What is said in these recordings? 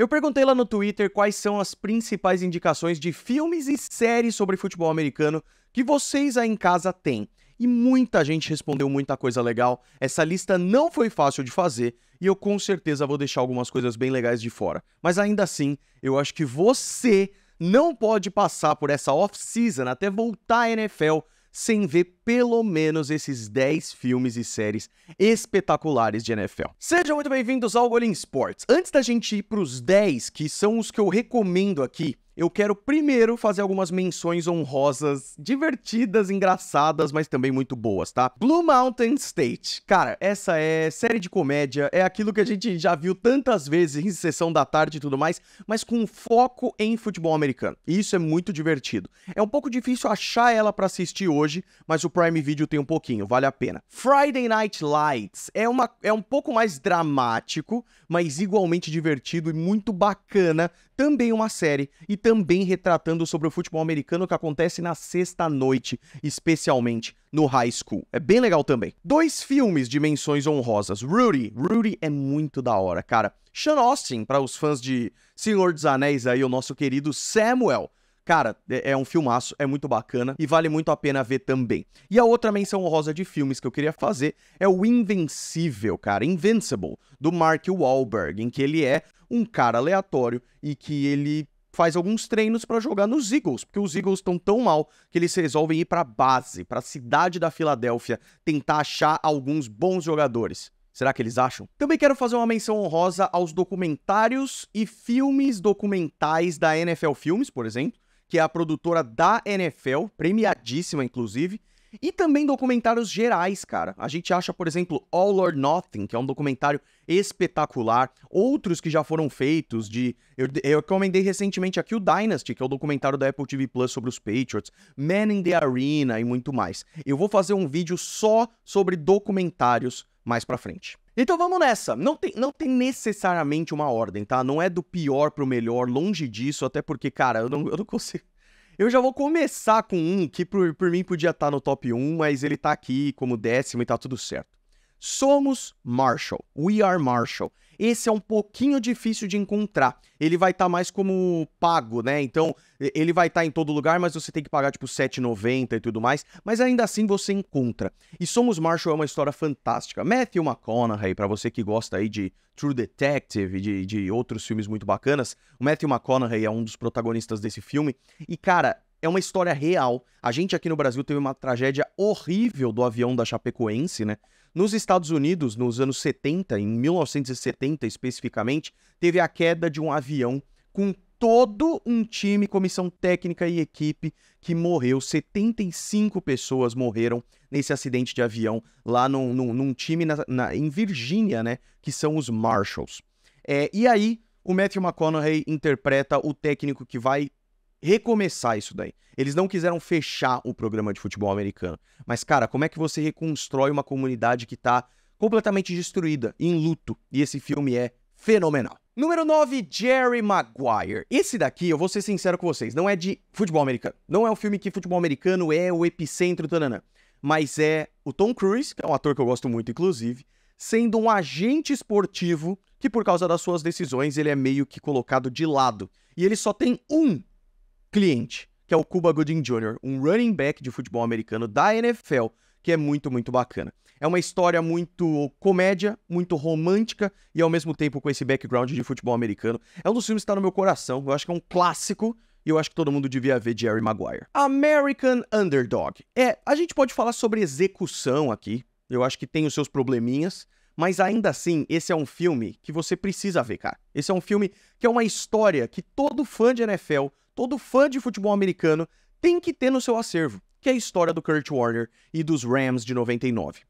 Eu perguntei lá no Twitter quais são as principais indicações de filmes e séries sobre futebol americano que vocês aí em casa têm. E muita gente respondeu muita coisa legal. Essa lista não foi fácil de fazer e eu com certeza vou deixar algumas coisas bem legais de fora. Mas ainda assim, eu acho que você não pode passar por essa off-season até voltar à NFL sem ver pelo menos esses 10 filmes e séries espetaculares de NFL. Sejam muito bem-vindos ao Golin Sports. Antes da gente ir para os 10, que são os que eu recomendo aqui, eu quero primeiro fazer algumas menções honrosas, divertidas, engraçadas, mas também muito boas, tá? Blue Mountain State. Cara, essa é série de comédia, é aquilo que a gente já viu tantas vezes em sessão da tarde e tudo mais, mas com foco em futebol americano. E isso é muito divertido. É um pouco difícil achar ela para assistir hoje, mas o Prime Video tem um pouquinho, vale a pena. Friday Night Lights é, uma, é um pouco mais dramático, mas igualmente divertido e muito bacana. Também uma série e também retratando sobre o futebol americano que acontece na sexta-noite, especialmente no high school. É bem legal também. Dois filmes de menções honrosas. Rudy. Rudy é muito da hora, cara. Sean Austin, para os fãs de Senhor dos Anéis aí, o nosso querido Samuel Cara, é, é um filmaço, é muito bacana e vale muito a pena ver também. E a outra menção honrosa de filmes que eu queria fazer é o Invencível, cara, Invincible, do Mark Wahlberg, em que ele é um cara aleatório e que ele faz alguns treinos para jogar nos Eagles, porque os Eagles estão tão mal que eles resolvem ir para base, para a cidade da Filadélfia, tentar achar alguns bons jogadores. Será que eles acham? Também quero fazer uma menção honrosa aos documentários e filmes documentais da NFL Filmes, por exemplo, que é a produtora da NFL, premiadíssima inclusive, e também documentários gerais, cara. A gente acha, por exemplo, All or Nothing, que é um documentário espetacular. Outros que já foram feitos de. Eu, eu recomendei recentemente aqui o Dynasty, que é o documentário da Apple TV Plus sobre os Patriots, Man in the Arena e muito mais. Eu vou fazer um vídeo só sobre documentários mais pra frente. Então vamos nessa. Não tem, não tem necessariamente uma ordem, tá? Não é do pior pro melhor, longe disso, até porque, cara, eu não, eu não consigo. Eu já vou começar com um que por, por mim podia estar tá no top 1, mas ele tá aqui como décimo e tá tudo certo. Somos Marshall. We are Marshall. Esse é um pouquinho difícil de encontrar. Ele vai estar tá mais como pago, né? Então, ele vai estar tá em todo lugar, mas você tem que pagar tipo 7,90 e tudo mais, mas ainda assim você encontra. E Somos Marshall é uma história fantástica. Matthew McConaughey, para você que gosta aí de True Detective e de, de outros filmes muito bacanas, o Matthew McConaughey é um dos protagonistas desse filme. E cara, é uma história real. A gente aqui no Brasil teve uma tragédia horrível do avião da Chapecoense, né? Nos Estados Unidos, nos anos 70, em 1970 especificamente, teve a queda de um avião com todo um time, comissão técnica e equipe que morreu. 75 pessoas morreram nesse acidente de avião lá num, num, num time na, na, em Virgínia, né? Que são os Marshalls. É, e aí, o Matthew McConaughey interpreta o técnico que vai recomeçar isso daí. Eles não quiseram fechar o programa de futebol americano. Mas, cara, como é que você reconstrói uma comunidade que tá completamente destruída, em luto? E esse filme é fenomenal. Número 9, Jerry Maguire. Esse daqui, eu vou ser sincero com vocês, não é de futebol americano. Não é um filme que futebol americano é o epicentro, tananã. Mas é o Tom Cruise, que é um ator que eu gosto muito, inclusive, sendo um agente esportivo que, por causa das suas decisões, ele é meio que colocado de lado. E ele só tem um cliente, que é o Cuba Gooding Jr., um running back de futebol americano da NFL, que é muito, muito bacana. É uma história muito comédia, muito romântica e ao mesmo tempo com esse background de futebol americano. É um dos filmes que está no meu coração, eu acho que é um clássico e eu acho que todo mundo devia ver Jerry Maguire. American Underdog. É, a gente pode falar sobre execução aqui. Eu acho que tem os seus probleminhas, mas ainda assim, esse é um filme que você precisa ver, cara. Esse é um filme que é uma história que todo fã de NFL, todo fã de futebol americano tem que ter no seu acervo, que é a história do Kurt Warner e dos Rams de 99.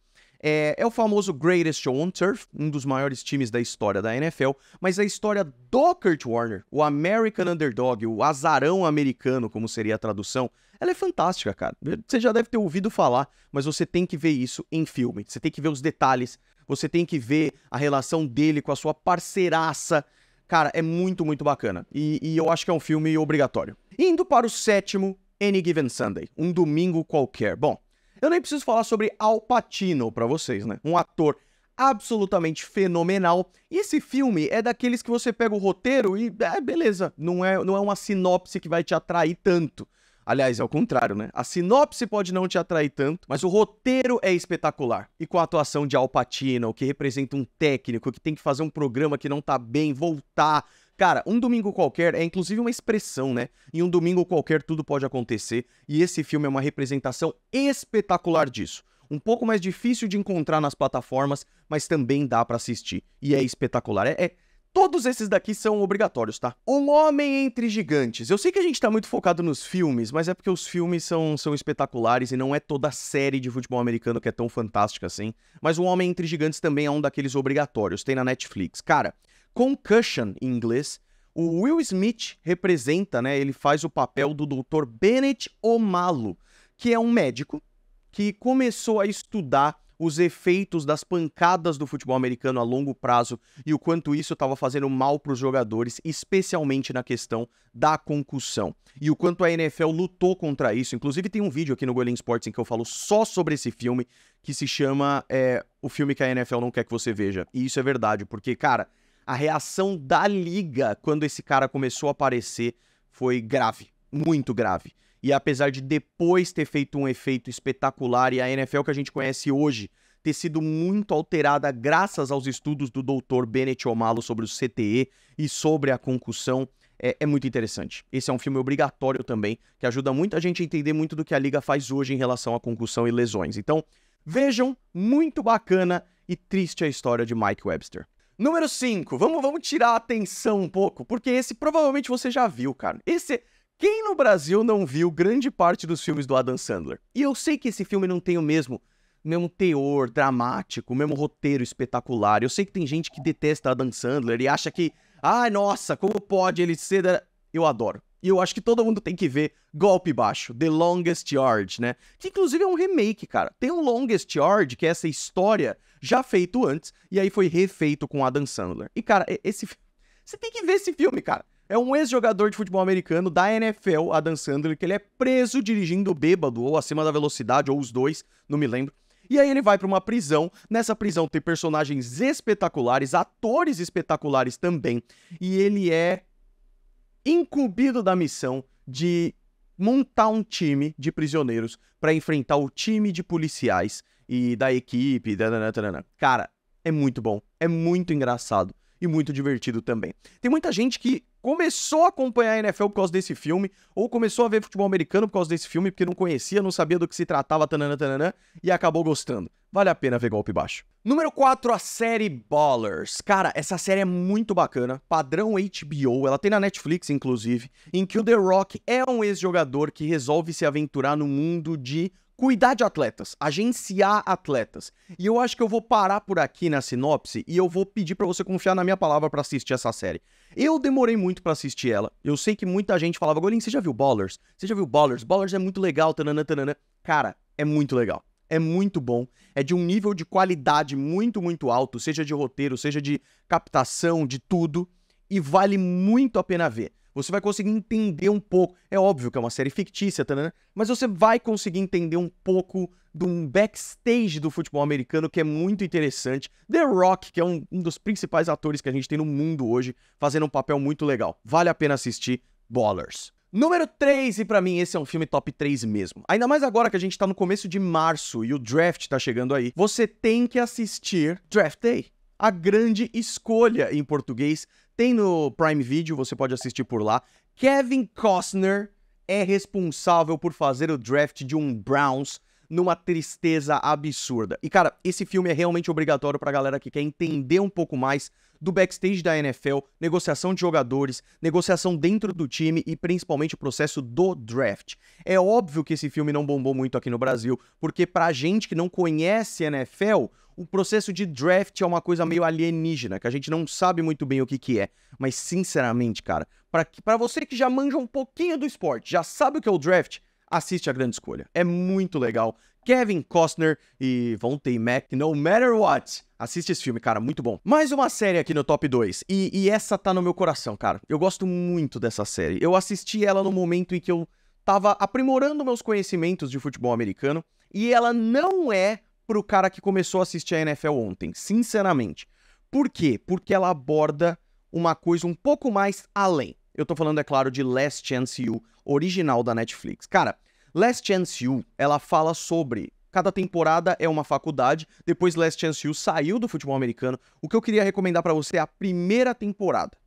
É, é o famoso Greatest Show on Turf, um dos maiores times da história da NFL, mas a história do Kurt Warner, o American Underdog, o azarão americano, como seria a tradução, ela é fantástica, cara. Você já deve ter ouvido falar, mas você tem que ver isso em filme. Você tem que ver os detalhes, você tem que ver a relação dele com a sua parceiraça. Cara, é muito, muito bacana. E, e eu acho que é um filme obrigatório. Indo para o sétimo, Any Given Sunday. Um domingo qualquer. Bom, eu nem preciso falar sobre Al Pacino para vocês, né? Um ator absolutamente fenomenal. E esse filme é daqueles que você pega o roteiro e, é, beleza, não é, não é uma sinopse que vai te atrair tanto. Aliás, é o contrário, né? A sinopse pode não te atrair tanto, mas o roteiro é espetacular. E com a atuação de Al Pacino, que representa um técnico que tem que fazer um programa que não tá bem, voltar Cara, um domingo qualquer é inclusive uma expressão, né? Em um domingo qualquer tudo pode acontecer, e esse filme é uma representação espetacular disso. Um pouco mais difícil de encontrar nas plataformas, mas também dá para assistir. E é espetacular. É, é, Todos esses daqui são obrigatórios, tá? Um Homem entre Gigantes. Eu sei que a gente tá muito focado nos filmes, mas é porque os filmes são, são espetaculares e não é toda a série de futebol americano que é tão fantástica assim. Mas Um Homem entre Gigantes também é um daqueles obrigatórios, tem na Netflix. Cara, Concussion em inglês. O Will Smith representa, né? Ele faz o papel do Dr. Bennett O'Malo, que é um médico que começou a estudar os efeitos das pancadas do futebol americano a longo prazo e o quanto isso estava fazendo mal para os jogadores, especialmente na questão da concussão. E o quanto a NFL lutou contra isso. Inclusive, tem um vídeo aqui no Golem Sports em que eu falo só sobre esse filme, que se chama é, O Filme que a NFL Não Quer Que Você Veja. E isso é verdade, porque, cara, a reação da liga quando esse cara começou a aparecer foi grave, muito grave. E apesar de depois ter feito um efeito espetacular e a NFL que a gente conhece hoje ter sido muito alterada graças aos estudos do Dr. Bennett Omalo sobre o CTE e sobre a concussão, é, é, muito interessante. Esse é um filme obrigatório também, que ajuda muito a gente a entender muito do que a Liga faz hoje em relação à concussão e lesões. Então, vejam, muito bacana e triste a história de Mike Webster. Número 5, vamos, vamos tirar a atenção um pouco, porque esse provavelmente você já viu, cara. Esse quem no Brasil não viu grande parte dos filmes do Adam Sandler? E eu sei que esse filme não tem o mesmo, mesmo teor dramático, o mesmo roteiro espetacular. Eu sei que tem gente que detesta Adam Sandler e acha que, ai, ah, nossa, como pode ele ser. Eu adoro. E eu acho que todo mundo tem que ver Golpe Baixo, The Longest Yard, né? Que inclusive é um remake, cara. Tem um Longest Yard, que é essa história já feito antes, e aí foi refeito com Adam Sandler. E, cara, esse. Você tem que ver esse filme, cara. É um ex-jogador de futebol americano da NFL, Adam Sandler, que ele é preso dirigindo bêbado ou acima da velocidade, ou os dois, não me lembro. E aí ele vai para uma prisão. Nessa prisão tem personagens espetaculares, atores espetaculares também. E ele é incumbido da missão de montar um time de prisioneiros para enfrentar o time de policiais e da equipe. Cara, é muito bom, é muito engraçado e muito divertido também. Tem muita gente que começou a acompanhar a NFL por causa desse filme, ou começou a ver futebol americano por causa desse filme, porque não conhecia, não sabia do que se tratava, tanana, tanana, e acabou gostando. Vale a pena ver golpe baixo. Número 4, a série Ballers. Cara, essa série é muito bacana, padrão HBO, ela tem na Netflix, inclusive, em que o The Rock é um ex-jogador que resolve se aventurar no mundo de cuidar de atletas, agenciar atletas. E eu acho que eu vou parar por aqui na sinopse e eu vou pedir para você confiar na minha palavra para assistir essa série. Eu demorei muito para assistir ela. Eu sei que muita gente falava, Golin, você já viu Ballers? Você já viu Ballers? Ballers é muito legal, tanana, tanana. Cara, é muito legal. É muito bom. É de um nível de qualidade muito, muito alto, seja de roteiro, seja de captação, de tudo. E vale muito a pena ver. Você vai conseguir entender um pouco. É óbvio que é uma série fictícia, tá, né? mas você vai conseguir entender um pouco de um backstage do futebol americano que é muito interessante. The Rock, que é um, um dos principais atores que a gente tem no mundo hoje, fazendo um papel muito legal. Vale a pena assistir Ballers. Número 3, e para mim esse é um filme top 3 mesmo. Ainda mais agora que a gente tá no começo de março e o draft tá chegando aí. Você tem que assistir Draft Day. A Grande Escolha em português. Tem no Prime Video, você pode assistir por lá. Kevin Costner é responsável por fazer o draft de um Browns numa tristeza absurda. E cara, esse filme é realmente obrigatório pra galera que quer entender um pouco mais do backstage da NFL, negociação de jogadores, negociação dentro do time e principalmente o processo do draft. É óbvio que esse filme não bombou muito aqui no Brasil, porque pra gente que não conhece NFL, o processo de draft é uma coisa meio alienígena, que a gente não sabe muito bem o que que é. Mas sinceramente, cara, para você que já manja um pouquinho do esporte, já sabe o que é o draft, assiste A Grande Escolha. É muito legal. Kevin Costner e Vontae Mack, No Matter What. Assiste esse filme, cara, muito bom. Mais uma série aqui no top 2, e, e essa tá no meu coração, cara. Eu gosto muito dessa série. Eu assisti ela no momento em que eu tava aprimorando meus conhecimentos de futebol americano, e ela não é pro cara que começou a assistir a NFL ontem, sinceramente. Por quê? Porque ela aborda uma coisa um pouco mais além. Eu tô falando, é claro, de Last Chance U, original da Netflix. Cara, Last Chance U, ela fala sobre Cada temporada é uma faculdade. Depois Last Chance U saiu do futebol americano. O que eu queria recomendar para você é a primeira temporada.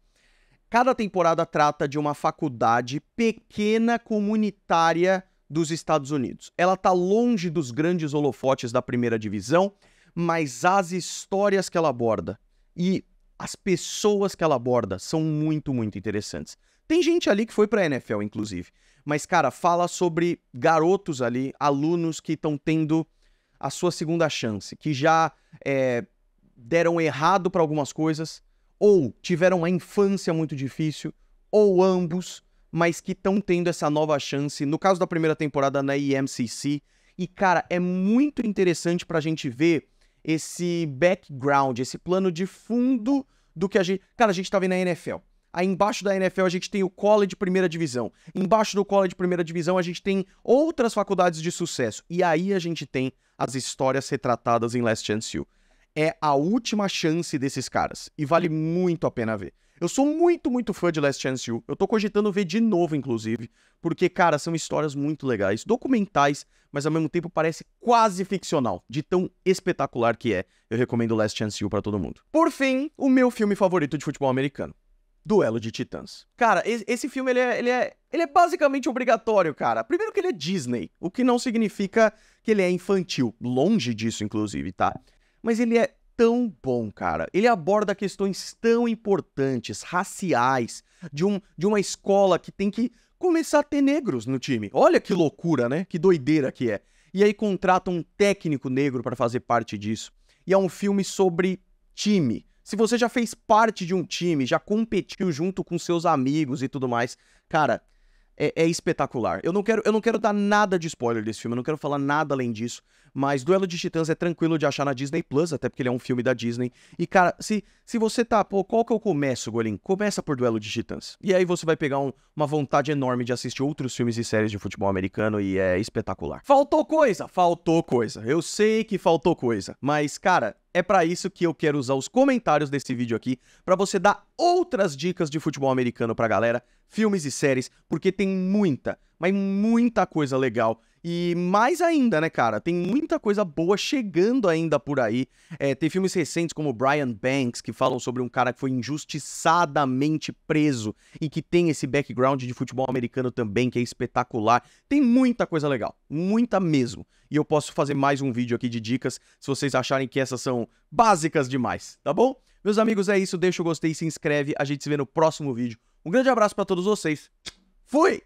Cada temporada trata de uma faculdade pequena comunitária dos Estados Unidos. Ela tá longe dos grandes holofotes da primeira divisão, mas as histórias que ela aborda e as pessoas que ela aborda são muito, muito interessantes. Tem gente ali que foi pra NFL, inclusive. Mas, cara, fala sobre garotos ali, alunos que estão tendo a sua segunda chance, que já é, deram errado para algumas coisas, ou tiveram uma infância muito difícil, ou ambos, mas que estão tendo essa nova chance. No caso da primeira temporada na IMCC, e, cara, é muito interessante pra gente ver esse background, esse plano de fundo do que a gente. Cara, a gente tá vendo na NFL. Aí embaixo da NFL a gente tem o college primeira divisão. Embaixo do college primeira divisão a gente tem outras faculdades de sucesso. E aí a gente tem as histórias retratadas em Last Chance U. É a última chance desses caras e vale muito a pena ver. Eu sou muito, muito fã de Last Chance U. Eu tô cogitando ver de novo, inclusive, porque, cara, são histórias muito legais, documentais, mas ao mesmo tempo parece quase ficcional, de tão espetacular que é. Eu recomendo Last Chance U para todo mundo. Por fim, o meu filme favorito de futebol americano. Duelo de Titãs. Cara, esse filme ele é, ele, é, ele é basicamente obrigatório, cara. Primeiro que ele é Disney, o que não significa que ele é infantil. Longe disso, inclusive, tá? Mas ele é tão bom, cara. Ele aborda questões tão importantes, raciais, de, um, de uma escola que tem que começar a ter negros no time. Olha que loucura, né? Que doideira que é. E aí contrata um técnico negro para fazer parte disso. E é um filme sobre time se você já fez parte de um time, já competiu junto com seus amigos e tudo mais, cara, é, é, espetacular. Eu não, quero, eu não quero dar nada de spoiler desse filme, eu não quero falar nada além disso, mas Duelo de Titãs é tranquilo de achar na Disney Plus, até porque ele é um filme da Disney. E, cara, se, se você tá, pô, qual que eu começo, Golim? Começa por Duelo de Titãs. E aí você vai pegar um, uma vontade enorme de assistir outros filmes e séries de futebol americano e é espetacular. Faltou coisa? Faltou coisa. Eu sei que faltou coisa. Mas, cara, é para isso que eu quero usar os comentários desse vídeo aqui para você dar outras dicas de futebol americano pra galera, filmes e séries, porque tem muita, mas muita coisa legal e mais ainda, né, cara? Tem muita coisa boa chegando ainda por aí. É, tem filmes recentes como Brian Banks, que falam sobre um cara que foi injustiçadamente preso e que tem esse background de futebol americano também, que é espetacular. Tem muita coisa legal, muita mesmo. E eu posso fazer mais um vídeo aqui de dicas se vocês acharem que essas são básicas demais, tá bom? Meus amigos, é isso. Deixa o gostei, se inscreve. A gente se vê no próximo vídeo. Um grande abraço para todos vocês. Fui!